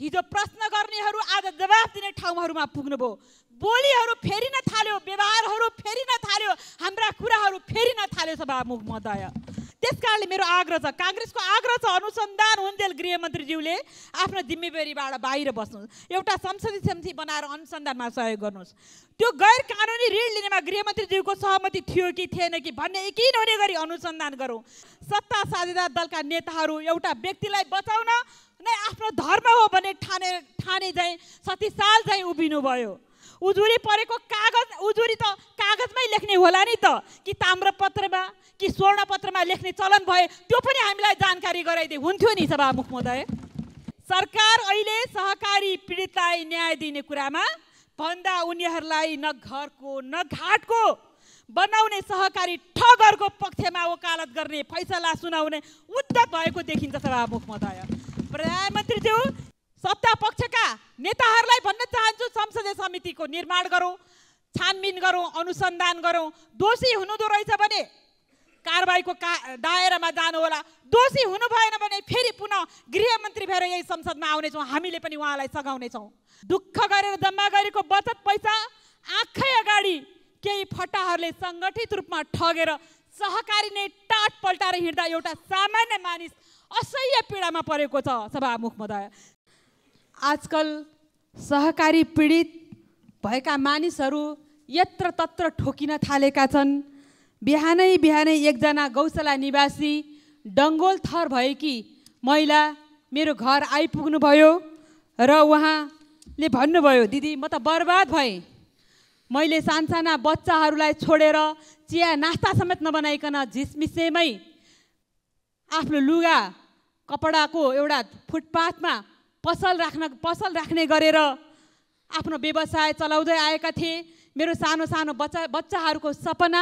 हिजो प्रश्न गर्नेहरू आज जवाफ दिने ठाउँहरूमा पुग्नुभयो बोलीहरू फेरिन थाल्यो व्यवहारहरू फेरिन थाल्यो हाम्रा कुराहरू फेरिन थाल्यो सभामुख महोदय त्यस कारणले मेरो आग्रह छ काङ्ग्रेसको आग्रह छ अनुसन्धान हुन्जेल गृहमन्त्रीज्यूले आफ्नो जिम्मेवारीबाट बाहिर बस्नु एउटा संसदीय समिति बनाएर अनुसन्धानमा सहयोग गर्नुहोस् त्यो गैर कानुनी ऋण लिनेमा गृहमन्त्रीज्यूको सहमति थियो कि थिएन कि भन्ने यकिन हुने गरी अनुसन्धान गरौँ सत्ता साझेदार दलका नेताहरू एउटा व्यक्तिलाई बचाउन नै आफ्नो धर्म हो भने ठाने ठाने चाहिँ सती साल चाहिँ उभिनु भयो उजुरी परेको कागज उजुरी त कागजमै लेख्ने होला नि त कि ताम्रपत्रमा कि स्वर्णपत्रमा लेख्ने चलन भए त्यो पनि हामीलाई जानकारी गराइदिए हुन्थ्यो नि सभामुख महोदय सरकार अहिले सहकारी पीडितलाई न्याय दिने कुरामा भन्दा उनीहरूलाई न घरको न घाटको बनाउने सहकारी ठगरको पक्षमा वकालत गर्ने फैसला सुनाउने उद्धत भएको देखिन्छ सभामुख महोदय प्रधानमन्त्री ज्यू सत्ता पक्षका नेताहरूलाई भन्न चाहन्छु संसदीय समितिको निर्माण गरौँ छानबिन गरौँ अनुसन्धान गरौँ दोषी हुनुदो रहेछ भने कारवाहीको का दायरामा जानु होला दोषी हुनु भएन भने फेरि पुनः गृहमन्त्री भएर यही संसदमा आउनेछौँ हामीले पनि उहाँलाई सघाउनेछौँ दुःख गरेर जम्मा गरेको बचत पैसा आँखै अगाडि केही फटाहरूले सङ्गठित रूपमा ठगेर सहकारी नै टाट पल्टाएर हिँड्दा एउटा सामान्य मानिस असह्य पीडामा परेको छ सभामुख महोदय आजकल सहकारी पीडित भएका मानिसहरू यत्र तत्र ठोकिन थालेका छन् बिहानै बिहानै एकजना गौशाला निवासी डङ्गोल थर भएकी महिला मेरो घर आइपुग्नुभयो र उहाँले भन्नुभयो दिदी म त बर्बाद भएँ मैले सानसाना बच्चाहरूलाई छोडेर चिया नास्ता समेत नबनाइकन झिसमिसेमै आफ्नो लुगा कपडाको एउटा फुटपाथमा पसल राख्न पसल राख्ने गरेर आफ्नो व्यवसाय चलाउँदै आएका थिए मेरो सानो सानो बच्चा बच्चाहरूको सपना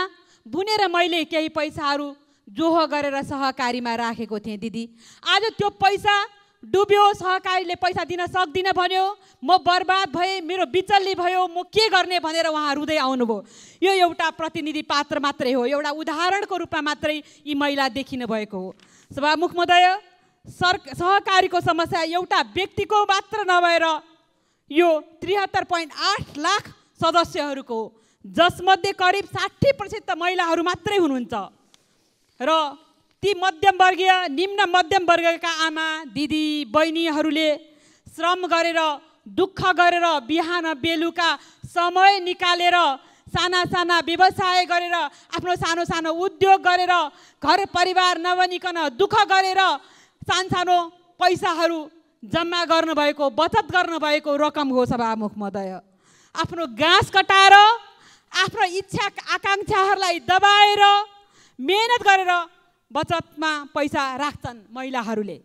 बुनेर मैले केही पैसाहरू जोहो गरेर सहकारीमा राखेको थिएँ दिदी आज त्यो पैसा डुब्यो सहकारीले पैसा दिन सक्दिनँ भन्यो म बर्बाद भएँ मेरो बिचल्ली भयो म के गर्ने भनेर उहाँ रुँदै आउनुभयो यो एउटा प्रतिनिधि पात्र मात्रै हो एउटा उदाहरणको रूपमा मात्रै यी महिला देखिनु भएको हो सभामुख महोदय सर सहकारीको समस्या एउटा व्यक्तिको मात्र नभएर यो त्रिहत्तर पोइन्ट आठ लाख सदस्यहरूको हो जसमध्ये करिब साठी प्रतिशत महिलाहरू मात्रै हुनुहुन्छ र ती मध्यमवर्गीय निम्न मध्यमवर्गका आमा दिदी बहिनीहरूले श्रम गरेर दुःख गरेर बिहान बेलुका समय निकालेर साना साना व्यवसाय गरेर आफ्नो सानो सानो उद्योग गरेर घर परिवार नबनिकन दुःख गरेर सानसानो पैसाहरू जम्मा गर्नुभएको बचत गर्नुभएको रकम हो सभामुख महोदय आफ्नो घाँस कटाएर आफ्नो इच्छा आकाङ्क्षाहरूलाई दबाएर मेहनत गरेर बचतमा पैसा राख्छन् महिलाहरूले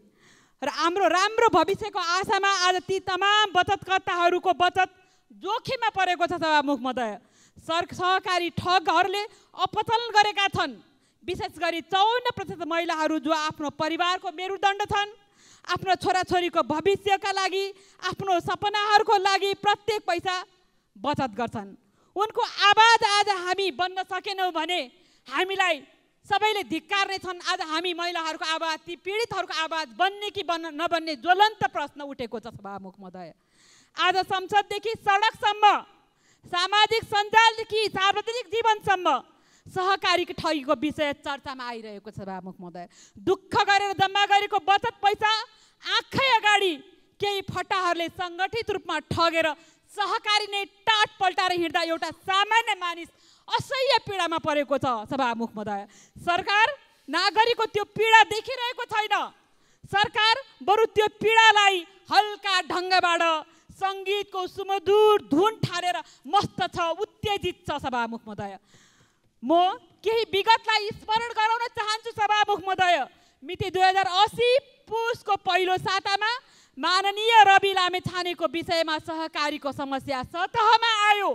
र हाम्रो राम्रो भविष्यको आशामा आज ती तमाम बचतकर्ताहरूको बचत जोखिममा परेको छ सभामुख महोदय सर सहकारी ठगहरूले अपचलन गरेका छन् विशेष गरी चौन्न प्रतिशत महिलाहरू जो आफ्नो परिवारको मेरुदण्ड छन् आफ्नो छोराछोरीको भविष्यका लागि आफ्नो सपनाहरूको लागि प्रत्येक पैसा बचत गर्छन् उनको आवाज आज हामी बन्न सकेनौँ भने हामीलाई सबैले धिक्कार नै छन् आज हामी महिलाहरूको आवाज ती पीडितहरूको आवाज बन्ने कि बन्न नबन्ने ज्वलन्त प्रश्न उठेको छ सभामुख महोदय आज संसददेखि सडकसम्म सामाजिक सञ्जालदेखि सार्वजनिक जीवनसम्म सहकारी ठगीको विषय चर्चामा आइरहेको छ बामुख महोदय दुःख गरेर जम्मा गरेको बचत पैसा आँखै अगाडि केही फटाहरूले सङ्गठित रूपमा ठगेर सहकारी नै टाट पल्टाएर हिँड्दा एउटा सामान्य मानिस असह्य पीडामा परेको छ सभामुख महोदय सरकार नागरिकको त्यो पीडा देखिरहेको छैन सरकार बरु त्यो पीडालाई हल्का ढङ्गबाट सङ्गीतको सुमधुर धुन ठारेर मस्त छ उत्तेजित छ सभामुख महोदय म केही विगतलाई स्मरण गराउन चाहन्छु सभामुख महोदय मिति दुई हजार असी पुसको पहिलो सातामा माननीय रवि लामे छानेको विषयमा सहकारीको समस्या सतहमा आयो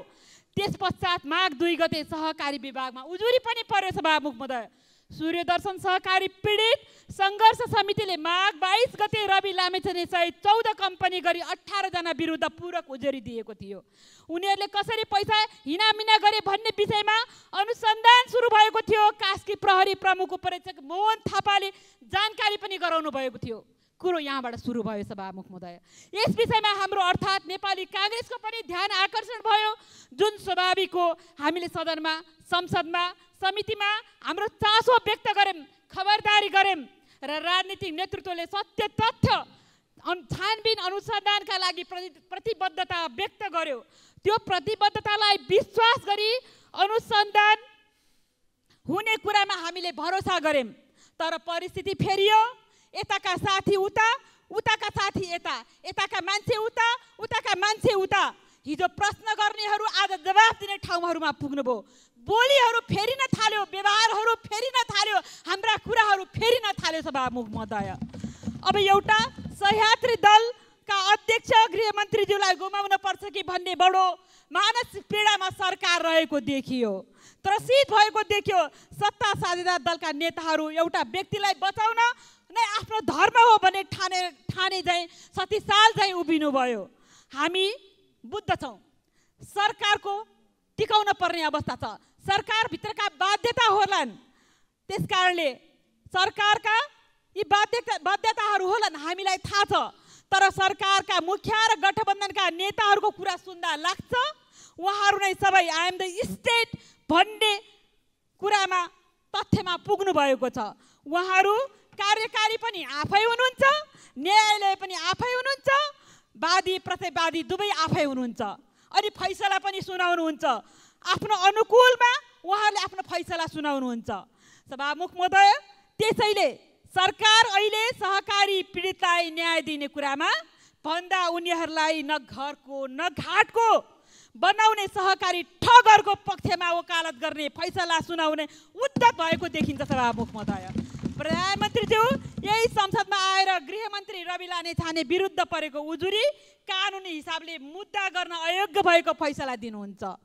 त्यस पश्चात माघ दुई गते सहकारी विभागमा उजुरी पनि पर्यो सभामुख महोदय सूर्यदर्शन सहकारी पीडित सङ्घर्ष समितिले माघ बाइस गते रवि लामेछाने सहित चौध कम्पनी गरी अठारजना विरुद्ध पूरक उजुरी दिएको थियो उनीहरूले कसरी पैसा हिनामिना गरे भन्ने विषयमा अनुसन्धान सुरु भएको थियो कास्की प्रहरी प्रमुख उपरीक्षक मोहन थापाले जानकारी पनि गराउनु भएको थियो कुरो यहाँबाट सुरु भयो सभामुख महोदय यस विषयमा हाम्रो अर्थात् नेपाली काङ्ग्रेसको पनि ध्यान आकर्षण भयो जुन स्वाभाविक हो हामीले सदनमा संसदमा समितिमा हाम्रो चासो व्यक्त गऱ्यौँ खबरदारी गऱ्यौँ र राजनीतिक नेतृत्वले सत्य तथ्य छानबिन अनुसन्धानका लागि प्रतिबद्धता व्यक्त गर्यो त्यो प्रतिबद्धतालाई विश्वास गरी अनुसन्धान हुने कुरामा हामीले भरोसा गऱ्यौँ तर परिस्थिति फेरियो यताका साथी उता उताका साथी यता यताका मान्छे उता उताका मान्छे उता हिजो प्रश्न गर्नेहरू आज जवाफ दिने ठाउँहरूमा पुग्नुभयो बोलीहरू फेरि थाल्यो व्यवहारहरू फेरिन थाल्यो हाम्रा कुराहरू फेरिन थाल्यो सभामुख महोदय अब एउटा सहयात्री दलका अध्यक्ष गृहमन्त्रीज्यूलाई गुमाउन पर्छ कि भन्ने बडो मानसिक पीडामा सरकार रहेको देखियो त्रसित भएको देखियो सत्ता साझेदार दलका नेताहरू एउटा व्यक्तिलाई बचाउन नै आफ्नो धर्म हो भने ठाने ठाने चाहिँ सती साल उभिनु उभिनुभयो हामी बुद्ध छौँ सरकारको टिकाउन पर्ने अवस्था छ सरकारभित्रका बाध्यता होलान् त्यस कारणले सरकारका यी बाध्यता बाध्यताहरू होलान् हामीलाई थाहा छ तर सरकारका मुखिया र गठबन्धनका नेताहरूको कुरा सुन्दा लाग्छ उहाँहरू नै सबै आइएम द स्टेट भन्ने कुरामा तथ्यमा पुग्नु भएको छ उहाँहरू कार्यकारी पनि आफै हुनुहुन्छ न्यायालय पनि आफै हुनुहुन्छ वादी प्रतिवादी दुवै आफै हुनुहुन्छ अनि फैसला पनि सुनाउनुहुन्छ आफ्नो अनुकूलमा उहाँहरूले आफ्नो फैसला सुनाउनुहुन्छ सभामुख महोदय त्यसैले सरकार अहिले सहकारी पीडितलाई न्याय दिने कुरामा भन्दा उनीहरूलाई न घरको न घाटको बनाउने सहकारी ठगरको पक्षमा वकालत गर्ने फैसला सुनाउने उद्धत भएको देखिन्छ सभामुख महोदय प्रधानमन्त्रीज्यू यही संसदमा आएर गृहमन्त्री रवि लाने छाने विरुद्ध परेको उजुरी कानुनी हिसाबले मुद्दा गर्न अयोग्य भएको फैसला दिनुहुन्छ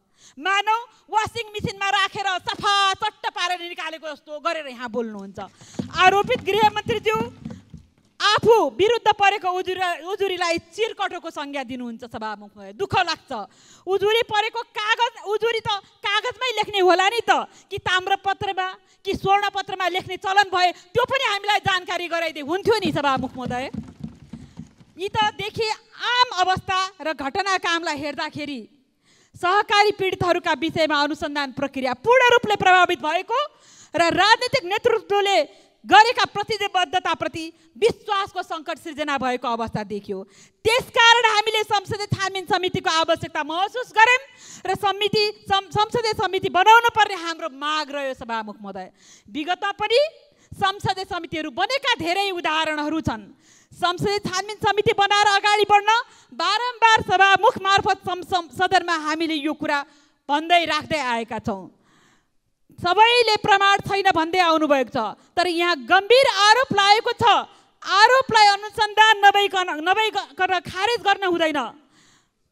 मानौ वासिङ मेसिनमा राखेर सफा चट्ट पारेर निकालेको जस्तो गरेर यहाँ बोल्नुहुन्छ आरोपित गृहमन्त्रीज्यू आफू विरुद्ध परेको उजुरी उजुरीलाई चिरकटोको संज्ञा दिनुहुन्छ सभामुख दुःख लाग्छ उजुरी परेको कागज उजुरी त कागजमै लेख्ने होला नि त कि ताम्रपत्रमा कि स्वर्णपत्रमा लेख्ने चलन भए त्यो पनि हामीलाई जानकारी गराइदिए हुन्थ्यो नि सभामुख महोदय यी त देखि आम अवस्था र घटनाकामलाई हेर्दाखेरि सहकारी पीडितहरूका विषयमा अनुसन्धान प्रक्रिया पूर्ण रूपले प्रभावित भएको र राजनीतिक नेतृत्वले गरेका प्रतिबद्धताप्रति विश्वासको सङ्कट सिर्जना भएको अवस्था देखियो त्यसकारण हामीले संसदीय छानबिन समितिको आवश्यकता महसुस गऱ्यौँ र समिति संसदीय समिति बनाउनु पर्ने हाम्रो माग रह्यो सभामुख महोदय विगतमा पनि संसदीय समितिहरू बनेका धेरै उदाहरणहरू छन् संसदीय छानबिन समिति बनाएर अगाडि बढ्न बारम्बार कार्यक्रम सदरमा हामीले यो कुरा भन्दै राख्दै आएका छौँ सबैले प्रमाण छैन भन्दै आउनुभएको छ तर यहाँ गम्भीर आरोप लागेको छ आरोपलाई अनुसन्धान नभइकन नभइकन खारेज गर्न हुँदैन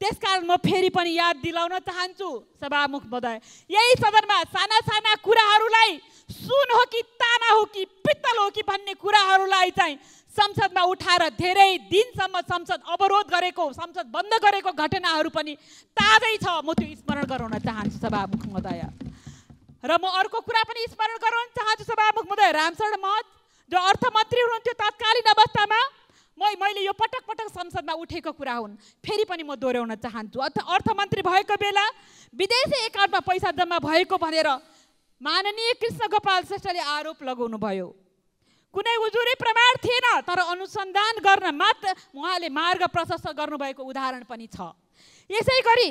त्यसकारण म फेरि पनि याद दिलाउन चाहन्छु सभामुख महोदय यही सदनमा साना साना कुराहरूलाई सुन हो कि ताना हो कि पित्तल हो कि भन्ने कुराहरूलाई चाहिँ संसदमा उठाएर धेरै दिनसम्म संसद अवरोध गरेको संसद बन्द गरेको घटनाहरू पनि ताजै छ म त्यो स्मरण गराउन चाहन्छु सभामुख महोदय र म अर्को कुरा पनि स्मरण गराउन चाहन्छु सभामुख महोदय रामशरण महत जो अर्थमन्त्री हुनुहुन्थ्यो तत्कालीन अवस्थामा म मैले यो पटक पटक संसदमा उठेको कुरा हुन् फेरि पनि म दोहोऱ्याउन चाहन्छु अर्थ अर्थमन्त्री भएको बेला विदेशी एकाउन्टमा पैसा जम्मा भएको भनेर माननीय कृष्ण गोपाल श्रेष्ठले आरोप लगाउनुभयो कुनै उजुरी प्रमाण थिएन तर अनुसन्धान गर्न मात्र उहाँले मार्ग प्रशस्त गर्नुभएको उदाहरण पनि छ यसै गरी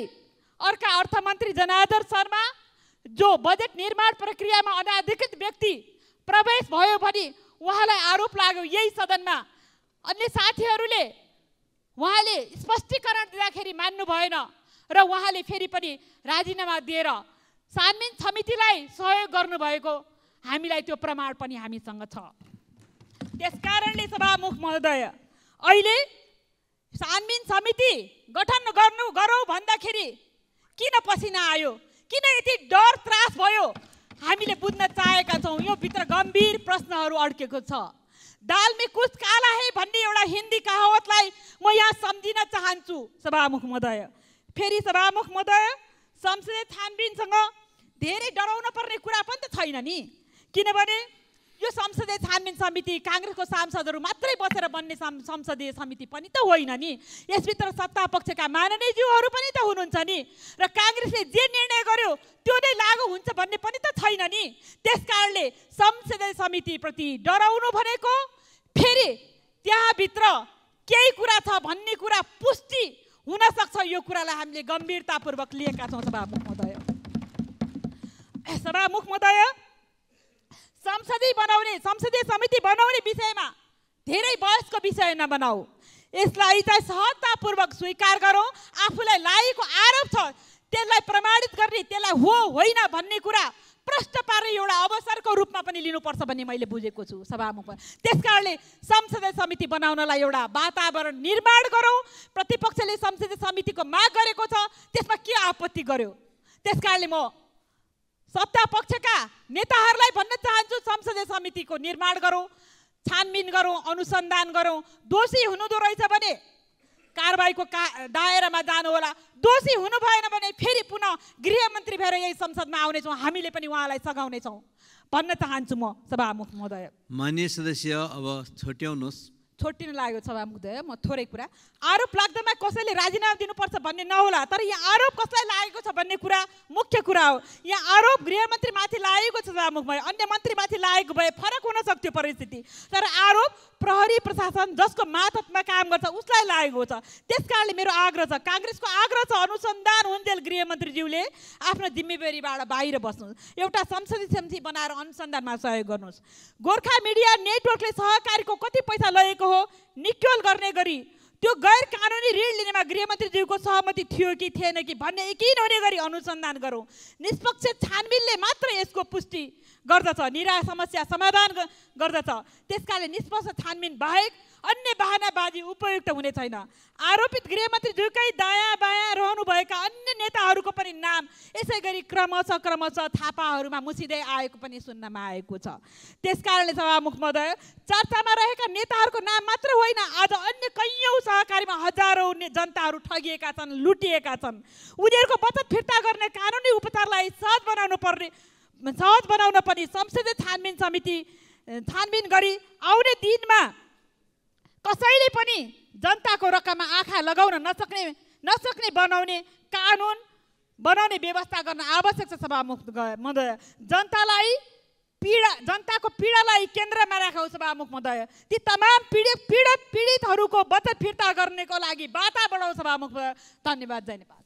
अर्का अर्थमन्त्री जनादर शर्मा जो बजेट निर्माण प्रक्रियामा अनाधिकृत व्यक्ति प्रवेश भयो भने उहाँलाई आरोप लाग्यो यही सदनमा अन्य साथीहरूले उहाँले स्पष्टीकरण दिँदाखेरि मान्नु भएन र उहाँले फेरि पनि राजीनामा दिएर छानबिन समितिलाई सहयोग गर्नुभएको हामीलाई त्यो प्रमाण पनि हामीसँग छ त्यस कारणले सभामुख महोदय अहिले छानबिन समिति गठन गर्नु गरौँ भन्दाखेरि किन पसिना आयो किन यति डर त्रास भयो हामीले बुझ्न चाहेका छौँ यो भित्र गम्भीर प्रश्नहरू अड्केको छ दालमे कुछ काला है भन्ने एउटा हिन्दी कहावतलाई म यहाँ सम्झिन चाहन्छु सभामुख महोदय फेरि सभामुख महोदय संसदीय छानबिनसँग धेरै डराउन पर्ने कुरा पनि त छैन नि किनभने यो संसदीय छानबिन समिति काङ्ग्रेसको सांसदहरू मात्रै बसेर बन्ने संसदीय समिति पनि त होइन नि यसभित्र सत्ता पक्षका माननीयज्यूहरू पनि त हुनुहुन्छ नि र काङ्ग्रेसले जे निर्णय गर्यो त्यो नै लागु हुन्छ भन्ने पनि त छैन नि त्यस कारणले संसदीय समितिप्रति डराउनु भनेको फेरि त्यहाँभित्र केही कुरा छ भन्ने कुरा पुष्टि हुनसक्छ यो कुरालाई हामीले गम्भीरतापूर्वक लिएका छौँ सभामुख महोदय सभामुख महोदय संसदीय बनाउने संसदीय समिति बनाउने विषयमा धेरै बहसको विषय नबनाऊ यसलाई चाहिँ सहजतापूर्वक स्वीकार गरौँ आफूलाई लागेको आरोप छ त्यसलाई प्रमाणित गर्ने त्यसलाई हो होइन भन्ने कुरा प्रष्ट पार्ने एउटा अवसरको रूपमा पनि लिनुपर्छ भन्ने मैले बुझेको छु सभामुख त्यस कारणले संसदीय समिति बनाउनलाई एउटा वातावरण निर्माण गरौँ प्रतिपक्षले संसदीय समितिको माग गरेको छ त्यसमा के आपत्ति गर्यो त्यस कारणले म सत्ता पक्षका नेताहरूलाई भन्न चाहन्छु संसदीय समितिको निर्माण गरौँ छानबिन गरौँ अनुसन्धान गरौँ दोषी हुनुदो रहेछ भने कारवाहीको का दायरामा जानु दोषी हुनु भएन भने फेरि पुनः गृहमन्त्री भएर यही संसदमा आउनेछौँ हामीले पनि उहाँलाई सघाउनेछौँ भन्न चाहन्छु म सभामुख महोदय मान्य सदस्य अब छुट्याउनुहोस् छोटिन लाग्यो सभामुखद्वय म थोरै कुरा आरोप लाग्दामा कसैले राजीनामा दिनुपर्छ भन्ने नहोला तर यहाँ आरोप कसलाई लागेको छ भन्ने कुरा मुख्य कुरा हो यहाँ आरोप गृहमन्त्रीमाथि लागेको छ भए अन्य मन्त्रीमाथि लागेको भए फरक हुन सक्थ्यो परिस्थिति तर आरोप प्रहरी प्रशासन जसको मातहतमा काम गर्छ उसलाई लागेको छ त्यस कारणले मेरो आग्रह छ काङ्ग्रेसको आग्रह छ अनुसन्धान हुन्जेल गृहमन्त्रीज्यूले आफ्नो जिम्मेवारीबाट बाहिर बस्नु एउटा संसदीय समिति बनाएर अनुसन्धानमा सहयोग गर्नुहोस् गोर्खा मिडिया नेटवर्कले सहकारीको कति पैसा लगेको हो निक्योल गर्ने गरी त्यो गैर कानुनी ऋण लिनेमा गृहमन्त्रीज्यूको सहमति थियो कि थिएन कि भन्ने यकिन हुने गरी अनुसन्धान गरौँ निष्पक्ष छानबिनले मात्र यसको पुष्टि गर्दछ निरा समस्या समाधान गर्दछ त्यसकारणले निष्पक्ष छानबिन बाहेक अन्य बहानाबाजी उपयुक्त हुने छैन आरोपित गृहमन्त्रीज्यूकै दायाँ बायाँ रहनुभएका अन्य नेताहरूको पनि नाम यसै गरी क्रमशः क्रमशः थापाहरूमा मुसिँदै आएको पनि सुन्नमा आएको छ त्यसकारणले सभामुख महोदय चर्चामा रहेका नेताहरूको नाम मात्र होइन आज अन्य कैयौँ सहकारीमा हजारौँ जनताहरू ठगिएका छन् लुटिएका छन् उनीहरूको बचत फिर्ता गर्ने कानुनी उपचारलाई सहज बनाउनु पर्ने सहज बनाउन पनि संसदीय छानबिन समिति छानबिन गरी आउने दिनमा कसैले पनि जनताको रकममा आँखा लगाउन नसक्ने नसक्ने बनाउने कानुन बनाउने व्यवस्था गर्न आवश्यक छ सभामुख महोदय जनतालाई पीडा जनताको पीडालाई केन्द्रमा राखौ सभामुख महोदय ती तमाम पीडित पीडित पीडितहरूको बचत फिर्ता गर्नेको लागि वातावरण सभामुख धन्यवाद जय नेपाल